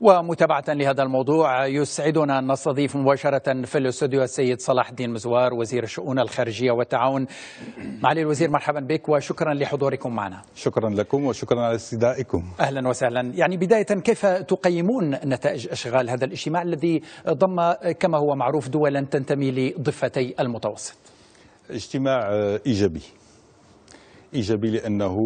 ومتابعة لهذا الموضوع يسعدنا أن نستضيف مباشرة في الاستوديو السيد صلاح الدين مزوار وزير الشؤون الخارجية والتعاون معالي الوزير مرحبا بك وشكرا لحضوركم معنا شكرا لكم وشكرا على استدائكم أهلا وسهلا يعني بداية كيف تقيمون نتائج أشغال هذا الاجتماع الذي ضم كما هو معروف دولا تنتمي لضفتي المتوسط اجتماع إيجابي إيجابي لأنه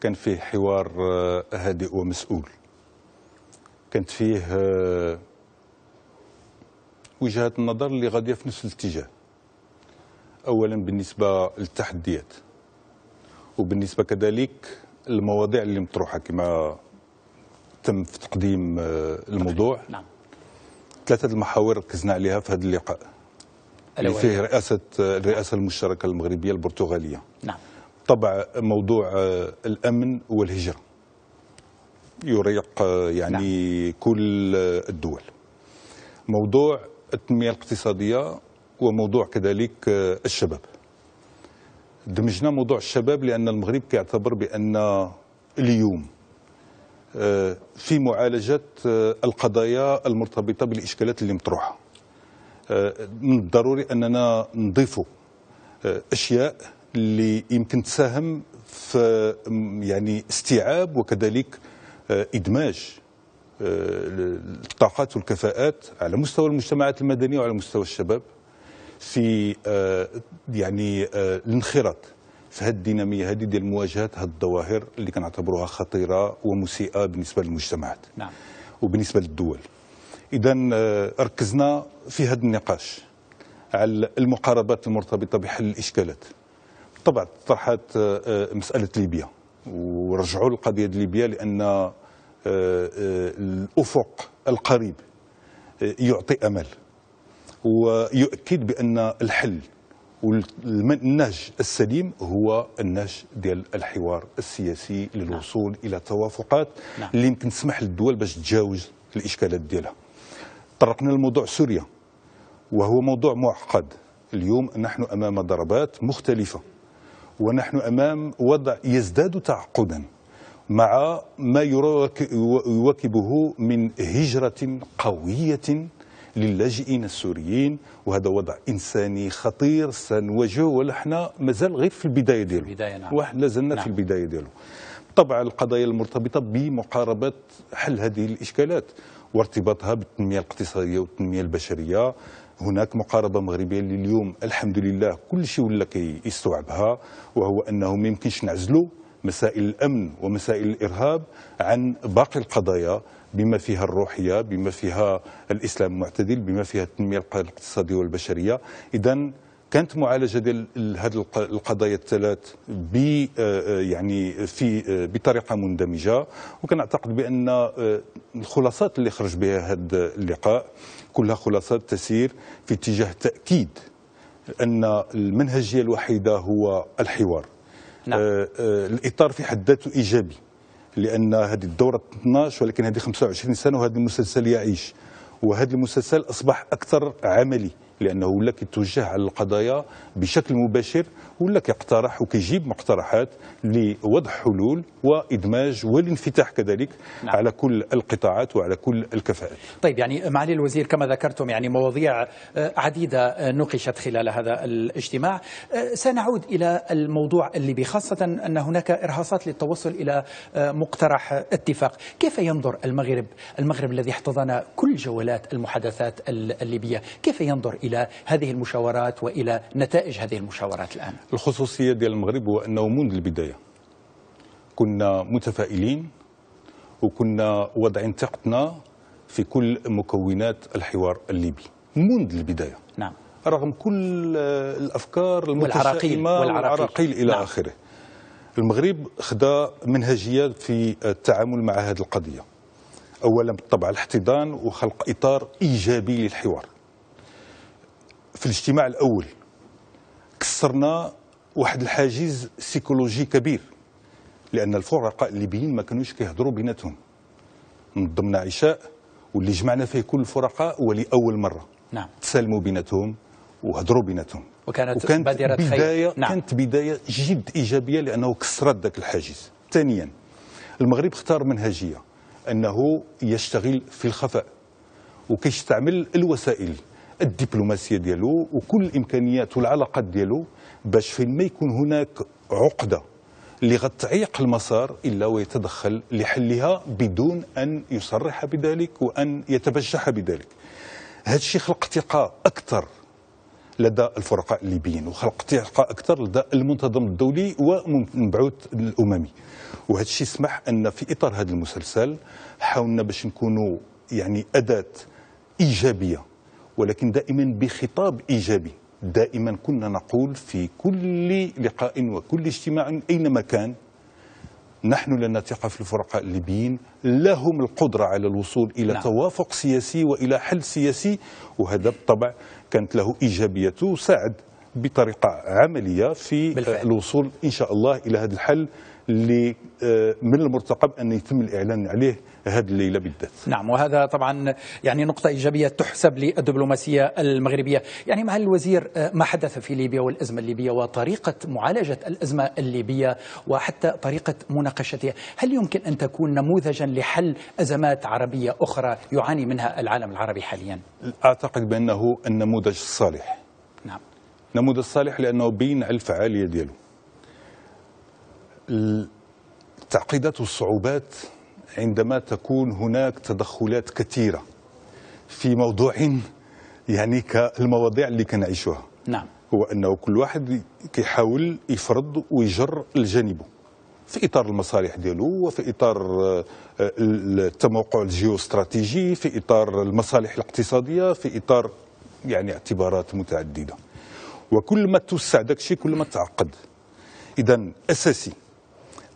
كان فيه حوار هادئ ومسؤول كانت فيه آه، وجهات النظر اللي غاديه في نفس الاتجاه اولا بالنسبه للتحديات وبالنسبه كذلك المواضيع اللي مطروحه كما تم في تقديم آه، الموضوع نعم ثلاثه المحاور ركزنا عليها في هذا اللقاء اللي فيه رئاسه آه، الرئاسه المشتركه المغربيه البرتغاليه نعم طبع موضوع الامن والهجره يريق آه، يعني نعم. كل الدول موضوع التنميه الاقتصاديه وموضوع كذلك آه، الشباب دمجنا موضوع الشباب لان المغرب كيعتبر بان اليوم آه، في معالجه القضايا المرتبطه بالاشكالات اللي مطروحه من الضروري اننا نضيفوا اشياء اللي يمكن تساهم في يعني استيعاب وكذلك آه، ادماج الطاقات آه، والكفاءات على مستوى المجتمعات المدنيه وعلى مستوى الشباب في آه، يعني الانخراط في هذه الديناميه هذه ديال مواجهه هذه الظواهر اللي كنعتبروها خطيره ومسيئه بالنسبه للمجتمعات نعم وبالنسبه للدول اذا ركزنا في هذا النقاش على المقاربات المرتبطه بحل الاشكالات طبعا طرحت مساله ليبيا ورجعوا للقضيه ليبيا لان آه، آه، الافق القريب آه، يعطي امل ويؤكد بان الحل والنهج السليم هو النهج ديال الحوار السياسي للوصول نعم. الى توافقات نعم. اللي يمكن تسمح للدول باش تجاوز الاشكالات ديالها طرقنا لموضوع سوريا وهو موضوع معقد اليوم نحن امام ضربات مختلفه ونحن أمام وضع يزداد تعقدا مع ما يواكبه من هجرة قوية للاجئين السوريين وهذا وضع إنساني خطير سنواجهه ونحن مازال غير في البداية ديالو البداية نعم. لازلنا في نعم. البداية ديالو طبعا القضايا المرتبطة بمقاربة حل هذه الإشكالات وارتباطها بالتنمية الاقتصادية والتنمية البشرية هناك مقاربه مغربيه اللي اليوم الحمد لله كل شيء ولا كيستوعبها وهو انه ما يمكنش نعزلوا مسائل الامن ومسائل الارهاب عن باقي القضايا بما فيها الروحيه بما فيها الاسلام المعتدل بما فيها التنميه الاقتصاديه والبشريه اذا كانت معالجه ديال هذه القضايا الثلاث ب آه، يعني في آه، بطريقه مندمجه وكنعتقد بان آه، الخلاصات اللي خرج بها هذا اللقاء كلها خلاصات تسير في اتجاه تاكيد ان المنهجيه الوحيده هو الحوار نعم. آه آه الاطار في حد ذاته ايجابي لان هذه الدوره 12 ولكن هذه 25 سنه وهذا المسلسل يعيش وهذا المسلسل اصبح اكثر عملي لانه ولاك يتوجه على القضايا بشكل مباشر ولاك يقترح وكيجيب مقترحات لوضع حلول وادماج والانفتاح كذلك نعم. على كل القطاعات وعلى كل الكفاءات. طيب يعني معالي الوزير كما ذكرتم يعني مواضيع آه، عديده آه، نقشت خلال هذا الاجتماع آه، سنعود الى الموضوع الليبي خاصه ان هناك ارهاصات للتوصل الى مقترح اتفاق، كيف ينظر المغرب المغرب الذي احتضن كل جولات المحادثات الليبيه، كيف ينظر إلى هذه المشاورات وإلى نتائج هذه المشاورات الآن الخصوصية ديال المغرب هو أنه منذ البداية كنا متفائلين وكنا وضعين ثقتنا في كل مكونات الحوار الليبي منذ البداية نعم رغم كل الأفكار المتشائمة والعراقيل إلى نعم. آخره المغرب خدا منهجية في التعامل مع هذه القضية أولا بالطبع الاحتضان وخلق إطار إيجابي للحوار في الاجتماع الأول كسرنا واحد الحاجز سيكولوجي كبير لأن الفرقاء الليبيين ما كانوش كيهضروا بيناتهم نظمنا عشاء واللي جمعنا فيه كل الفرقاء ولأول مرة نعم تسالموا بيناتهم وهضروا بيناتهم وكانت, وكانت بادرة بداية خير نعم. كانت بداية جد إيجابية لأنه كسرت ذاك الحاجز ثانيا المغرب اختار منهجية أنه يشتغل في الخفاء وكيستعمل الوسائل الدبلوماسيه ديالو وكل الامكانيات والعلاقات ديالو باش فين ما يكون هناك عقده اللي غتعيق المسار الا ويتدخل لحلها بدون ان يصرح بذلك وان يتبجح بذلك. هذا الشيء خلق ثقه اكثر لدى الفرقاء الليبيين وخلق ثقه اكثر لدى المنتظم الدولي ومبعوث الاممي. وهذا الشيء سمح ان في اطار هذا المسلسل حاولنا باش نكونوا يعني اداه ايجابيه ولكن دائما بخطاب إيجابي دائما كنا نقول في كل لقاء وكل اجتماع أينما كان نحن لنا ثقة في الفرقاء الليبيين لهم القدرة على الوصول إلى نعم. توافق سياسي وإلى حل سياسي وهذا بالطبع كانت له إيجابيته ساعد بطريقة عملية في بالفعل. الوصول إن شاء الله إلى هذا الحل اللي آه، من المرتقب أن يتم الإعلان عليه هذه الليلة بالذات نعم وهذا طبعا يعني نقطة إيجابية تحسب للدبلوماسية المغربية يعني مع الوزير آه، ما حدث في ليبيا والأزمة الليبية وطريقة معالجة الأزمة الليبية وحتى طريقة مناقشتها هل يمكن أن تكون نموذجا لحل أزمات عربية أخرى يعاني منها العالم العربي حاليا أعتقد بأنه النموذج الصالح نعم نموذج صالح لأنه بين على الفعالية دياله التعقيدات والصعوبات عندما تكون هناك تدخلات كثيرة في موضوع يعني كالمواضيع اللي كنعيشوها نعم هو أنه كل واحد كيحاول يفرض ويجر لجانبه في اطار المصالح ديالو وفي اطار آه، التموقع الجيوستراتيجي في اطار المصالح الاقتصاديه في اطار يعني اعتبارات متعدده وكل ما توسع داكشي الشيء كل ما تعقد اذا اساسي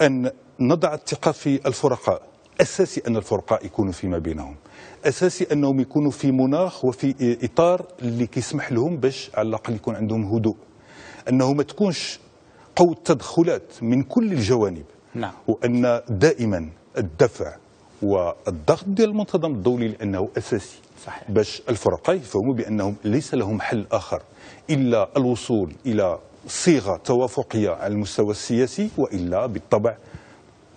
أن نضع الثقة في الفرقاء أساسي أن الفرقاء يكونوا فيما بينهم أساسي أنهم يكونوا في مناخ وفي إطار اللي كيسمح لهم باش على الأقل يكون عندهم هدوء أنه ما تكونش قوة تدخلات من كل الجوانب نعم. وأن دائما الدفع والضغط ديال المنتظم الدولي لأنه أساسي صحيح. باش الفرقاء يفهموا بأنهم ليس لهم حل آخر إلا الوصول إلى صيغة توافقية على المستوى السياسي وإلا بالطبع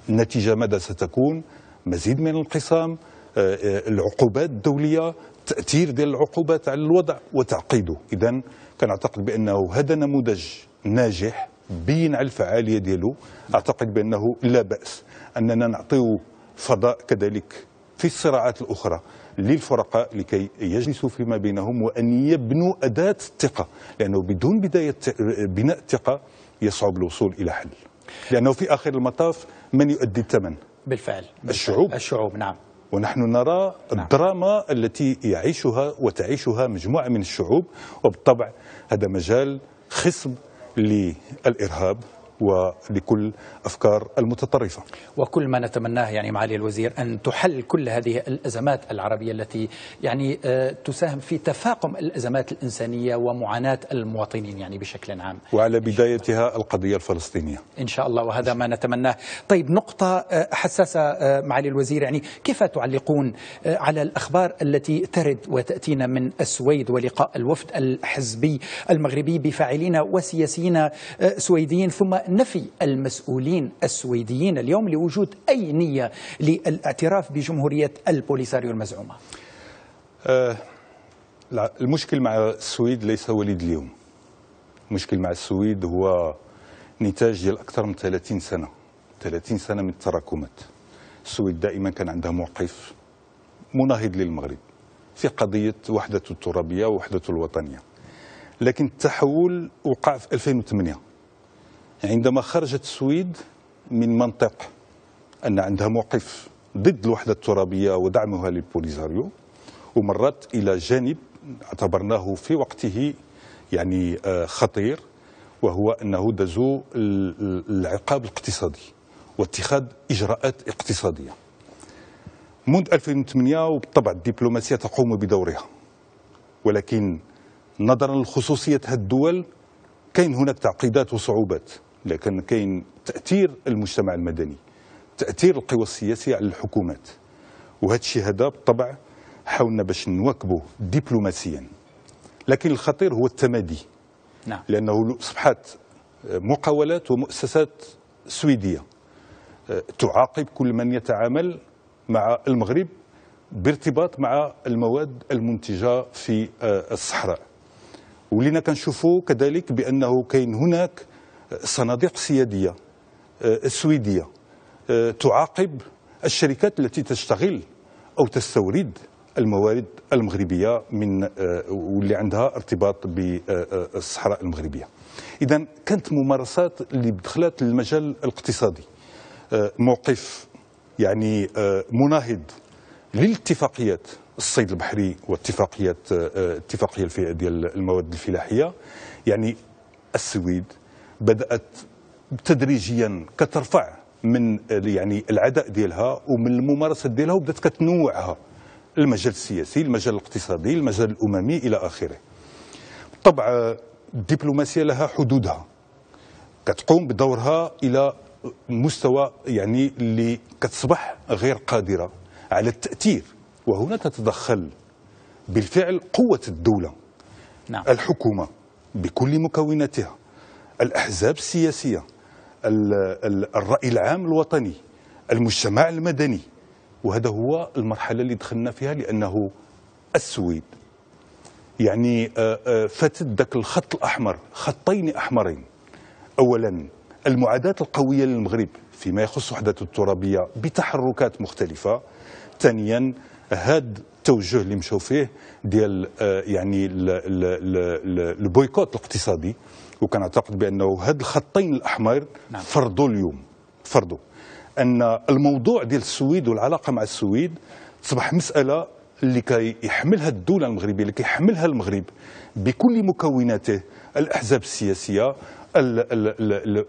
النتيجة ماذا ستكون مزيد من الانقسام آه، آه، العقوبات الدولية تأثير ديال العقوبات على الوضع وتعقيده إذا كنعتقد بأنه هذا نموذج ناجح بين على الفعالية ديالو أعتقد بأنه لا بأس أننا نعطيه فضاء كذلك في الصراعات الأخرى للفرقاء لكي يجلسوا فيما بينهم وأن يبنوا أداة الثقة لأنه بدون بداية بناء الثقة يصعب الوصول إلى حل لأنه في آخر المطاف من يؤدي الثمن بالفعل. بالفعل الشعوب الشعوب نعم ونحن نرى نعم. الدراما التي يعيشها وتعيشها مجموعة من الشعوب وبالطبع هذا مجال خصب للإرهاب ولكل أفكار المتطرفة وكل ما نتمناه يعني معالي الوزير أن تحل كل هذه الأزمات العربية التي يعني آه، تساهم في تفاقم الأزمات الإنسانية ومعاناة المواطنين يعني بشكل عام وعلى بدايتها القضية الفلسطينية إن شاء الله وهذا ما نتمناه طيب نقطة آه، حساسة آه، معالي الوزير يعني كيف تعلقون على الأخبار التي ترد وتأتينا من السويد ولقاء الوفد الحزبي المغربي بفاعلين وسياسيين سويديين ثم نفي المسؤولين السويديين اليوم لوجود أي نية للاعتراف بجمهورية البوليساريو المزعومة أه المشكل مع السويد ليس وليد اليوم المشكل مع السويد هو نتاج ديال اكثر من 30 سنه 30 سنه من التراكمات السويد دائما كان عندها موقف مناهض للمغرب في قضيه وحدته الترابيه ووحدته الوطنيه لكن التحول وقع في 2008 عندما خرجت السويد من منطق أن عندها موقف ضد الوحدة الترابية ودعمها للبوليزاريو ومرت إلى جانب اعتبرناه في وقته يعني آه، خطير وهو أنه دزو العقاب الاقتصادي واتخاذ إجراءات اقتصادية منذ 2008 وبالطبع الدبلوماسية تقوم بدورها ولكن نظرا لخصوصية هذه الدول كاين هناك تعقيدات وصعوبات لكن كاين تاثير المجتمع المدني تاثير القوى السياسيه على الحكومات وهذا الشيء هذا بالطبع حاولنا باش نواكبه دبلوماسيا لكن الخطير هو التمادي نعم. لانه اصبحت مقاولات ومؤسسات سويديه آه، تعاقب كل من يتعامل مع المغرب بارتباط مع المواد المنتجه في آه، الصحراء ولينا كنشوفوا كذلك بانه كاين هناك صناديق سياديه آه، سويديه آه، تعاقب الشركات التي تشتغل او تستورد الموارد المغربيه من آه، واللي عندها ارتباط بالصحراء المغربيه. اذا كانت ممارسات اللي دخلت للمجال الاقتصادي موقف يعني مناهض للاتفاقيات الصيد البحري واتفاقيات اتفاقيه ديال المواد الفلاحيه يعني السويد بدات تدريجيا كترفع من يعني العداء ديالها ومن الممارسه ديالها وبدات كتنوعها المجال السياسي المجال الاقتصادي المجال الاممي الى اخره بالطبع الدبلوماسيه لها حدودها كتقوم بدورها الى مستوى يعني اللي كتصبح غير قادره على التاثير وهنا تتدخل بالفعل قوه الدوله نعم. الحكومه بكل مكوناتها الأحزاب السياسية الرأي العام الوطني المجتمع المدني وهذا هو المرحلة اللي دخلنا فيها لأنه السويد يعني آه، آه، فاتت ذاك الخط الأحمر خطين أحمرين أولا المعاداة القوية للمغرب فيما يخص وحدته الترابية بتحركات مختلفة ثانيا هاد التوجه اللي مشاو فيه ديال آه، يعني البويكوت الاقتصادي وكنعتقد بانه هاد الخطين الاحمر نعم. فرضوا اليوم فرضوا ان الموضوع ديال السويد والعلاقه مع السويد تصبح مساله اللي كيحملها الدوله المغربيه اللي كيحملها المغرب بكل مكوناته الاحزاب السياسيه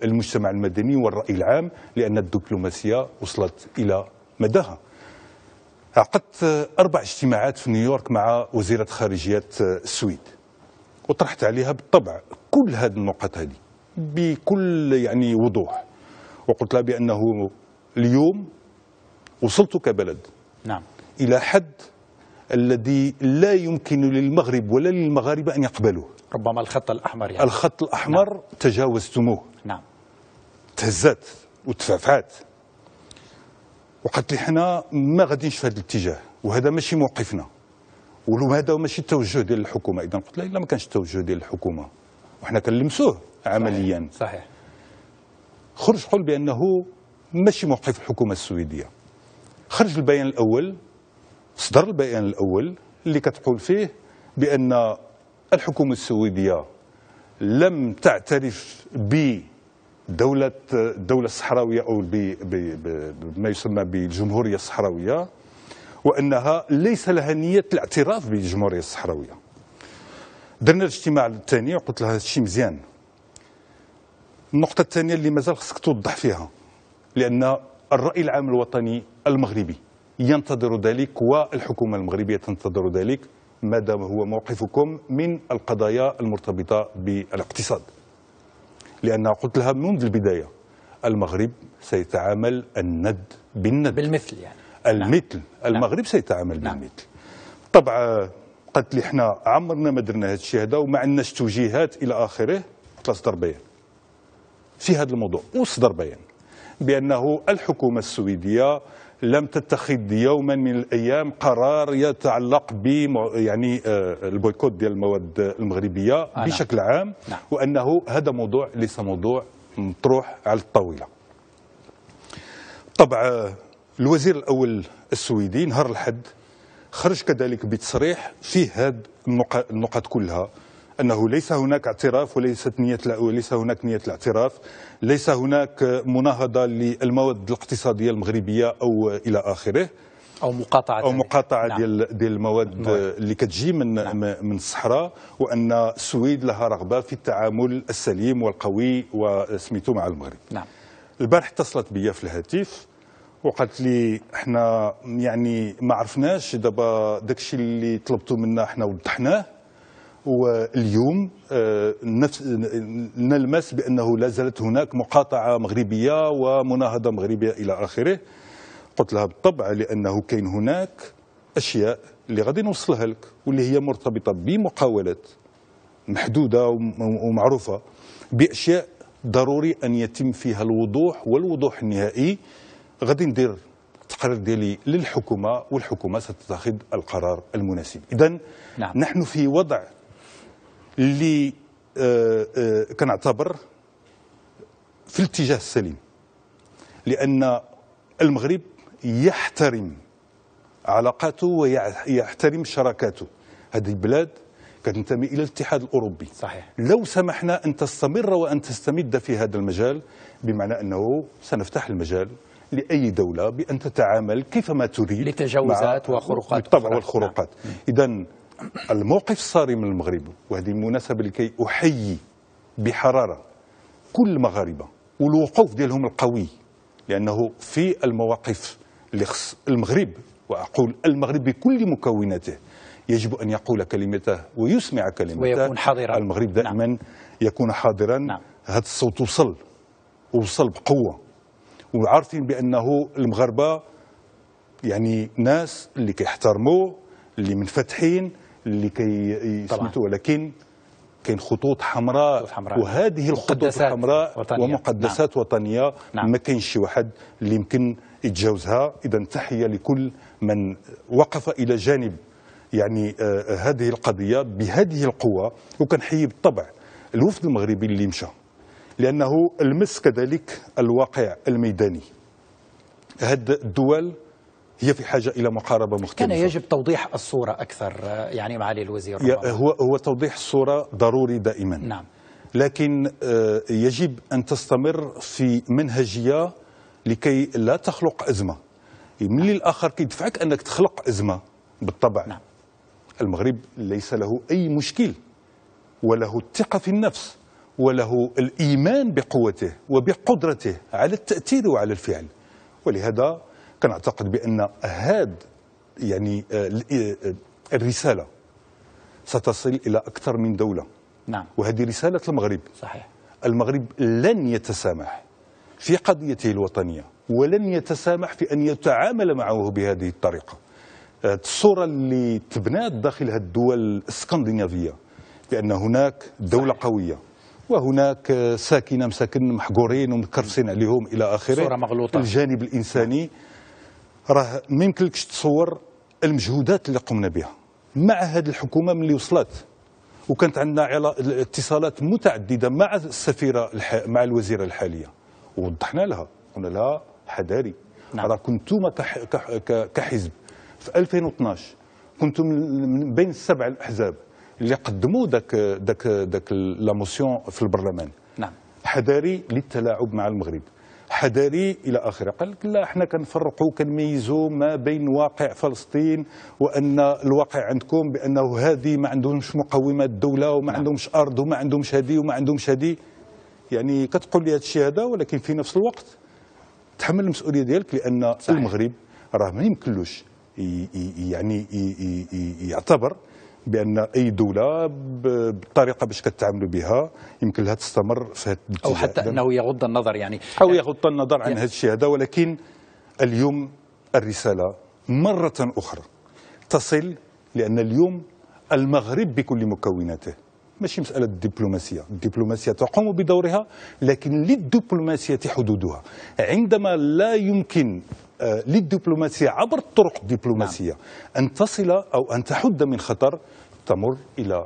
المجتمع المدني والراي العام لان الدبلوماسيه وصلت الى مداها عقدت اربع اجتماعات في نيويورك مع وزيره خارجيه السويد وطرحت عليها بالطبع كل هذه النقط هذه بكل يعني وضوح وقلت لها بأنه اليوم وصلت كبلد نعم. إلى حد الذي لا يمكن للمغرب ولا للمغاربة أن يقبلوه ربما الخط الأحمر يعني الخط الأحمر نعم. تجاوزتموه نعم تهزات وتفعفعت وقالت لي حنا ما غادينش في هذا الاتجاه وهذا ماشي موقفنا ولو هذا ماشي التوجه ديال الحكومه اذا قلت لا ما كانش التوجه ديال الحكومه وحنا كنلمسوه عمليا صحيح, صحيح. خرج قول بانه ماشي موقف الحكومه السويديه خرج البيان الاول صدر البيان الاول اللي كتقول فيه بان الحكومه السويديه لم تعترف ب دولة الدولة الصحراوية أو بما يسمى بالجمهورية الصحراوية وانها ليس لها نيه الاعتراف بالجمهوريه الصحراويه درنا الاجتماع الثاني وقلت لها الشيء مزيان النقطه الثانيه اللي مازال خصك توضح فيها لان الراي العام الوطني المغربي ينتظر ذلك والحكومه المغربيه تنتظر ذلك ما دام هو موقفكم من القضايا المرتبطه بالاقتصاد لان قلت لها منذ البدايه المغرب سيتعامل الند بالند بالمثل يعني نعم. المثل نعم. المغرب سيتعامل نعم. بالمثل طبعا قالت لي احنا عمرنا ما درنا هذا الشيء هذا وما عندناش توجيهات الى اخره تصدر بيان في هذا الموضوع وصدر بيان بانه الحكومه السويديه لم تتخذ يوما من الايام قرار يتعلق ب يعني آه، البويكوت ديال المواد المغربيه آه نعم. بشكل عام نعم. وانه هذا موضوع ليس موضوع مطروح على الطاوله. طبعا الوزير الأول السويدي نهار الحد خرج كذلك بتصريح فيه هاد النقاط كلها أنه ليس هناك اعتراف وليست نية وليس هناك نية الاعتراف ليس هناك مناهضة للمواد الاقتصادية المغربية أو إلى آخره او مقاطعه او مقاطعه نعم. ديال ديال المواد نعم. اللي كتجي من نعم. من الصحراء وان السويد لها رغبه في التعامل السليم والقوي وسميتو مع المغرب نعم البارح اتصلت بيا في الهاتف وقالت لي احنا يعني ما عرفناش دابا داكشي اللي طلبتوا منا احنا وضحناه واليوم آه، نلمس بانه لا زالت هناك مقاطعه مغربيه ومناهضه مغربيه الى اخره قلت لها بالطبع لانه كاين هناك اشياء اللي غادي نوصلها لك واللي هي مرتبطه بمقاولات محدوده ومعروفه باشياء ضروري ان يتم فيها الوضوح والوضوح النهائي غادي ندير التقرير ديالي للحكومه والحكومه ستتخذ القرار المناسب اذا نعم. نحن في وضع اللي آه، آه، كنعتبر في الاتجاه السليم لان المغرب يحترم علاقاته ويحترم شراكاته هذه البلاد كتنتمي الى الاتحاد الاوروبي صحيح لو سمحنا ان تستمر وان تستمد في هذا المجال بمعنى انه سنفتح المجال لأي دولة بأن تتعامل كيفما تريد لتجاوزات وخروقات بالطبع والخروقات نعم. نعم. إذا الموقف الصارم من المغرب وهذه المناسبة لكي أحيي بحرارة كل المغاربة والوقوف ديالهم القوي لأنه في المواقف اللي خص المغرب وأقول المغرب بكل مكوناته يجب أن يقول كلمته ويسمع كلمته ويكون حاضرا المغرب دائما نعم. يكون حاضرا نعم. هذا الصوت وصل وصل بقوة وعارفين بانه المغاربه يعني ناس اللي كيحترموه اللي منفتحين اللي كي ولكن كاين خطوط حمراء, حمراء وهذه الخطوط الحمراء وطنية ومقدسات نعم. وطنيه نعم. ما كاينش شي واحد اللي يمكن يتجاوزها اذا تحيه لكل من وقف الى جانب يعني آه هذه القضيه بهذه القوه وكنحيي بالطبع الوفد المغربي اللي مشى لأنه المس كذلك الواقع الميداني هاد الدول هي في حاجة إلى محاربة مختلفة كان يجب توضيح الصورة أكثر آه، يعني معالي الوزير ربما. هو هو توضيح الصورة ضروري دائما نعم لكن آه، يجب أن تستمر في منهجية لكي لا تخلق أزمة من الآخر كيدفعك أنك تخلق أزمة بالطبع نعم. المغرب ليس له أي مشكل وله الثقة في النفس وله الإيمان بقوته وبقدرته على التأثير وعلى الفعل ولهذا كنعتقد بأن هذا يعني آه، آه، الرسالة ستصل إلى أكثر من دولة نعم وهذه رسالة المغرب صحيح المغرب لن يتسامح في قضيته الوطنية ولن يتسامح في أن يتعامل معه بهذه الطريقة آه، الصورة اللي تبنات داخل هذه الدول الاسكندنافية بأن هناك دولة صحيح. قوية وهناك ساكنه مساكن محقورين ومتكرفسين عليهم الى اخره صوره مغلوطه الجانب الانساني راه ما تصور المجهودات اللي قمنا بها مع هذه الحكومه ملي وصلت وكانت عندنا اتصالات متعدده مع السفيره الح... مع الوزيره الحاليه ووضحنا لها قلنا لها حذاري نعم. راه كنتم كح... كح... كحزب في 2012 كنتم من بين السبع الاحزاب اللي قدموا ذاك ذاك ذاك لا موسيون في البرلمان نعم حذاري للتلاعب مع المغرب حذاري الى اخره قال لك لا احنا كنفرقوا كنميزوا ما بين واقع فلسطين وان الواقع عندكم بانه هذه ما عندهمش مقومات الدوله وما نعم. عندهمش ارض وما عندهمش هذه وما عندهمش هذه يعني كتقول لي هذا الشيء هذا ولكن في نفس الوقت تحمل المسؤوليه ديالك لان صحيح. المغرب راه ما يمكنلوش يعني يعتبر بان اي دوله بالطريقه باش كتعاملوا بها يمكن لها تستمر في هذا او حتى انه يغض النظر يعني او يعني يغض النظر عن يعني هذا الشيء هذا ولكن اليوم الرساله مره اخرى تصل لان اليوم المغرب بكل مكوناته ماشي مسألة الدبلوماسية الدبلوماسية تقوم بدورها لكن للدبلوماسية حدودها عندما لا يمكن آه، للدبلوماسية عبر الطرق الدبلوماسية نعم. أن تصل أو أن تحد من خطر تمر إلى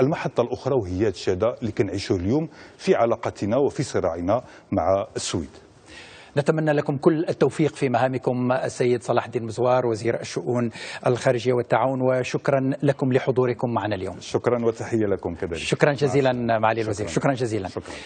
المحطة الأخرى وهي تشادة اللي كنعيشوه اليوم في علاقتنا وفي صراعنا مع السويد نتمنى لكم كل التوفيق في مهامكم السيد صلاح الدين مزوار وزير الشؤون الخارجية والتعاون وشكرا لكم لحضوركم معنا اليوم شكرا وتحية لكم كذلك شكرا جزيلا معالي الوزير شكرا جزيلا شكرا.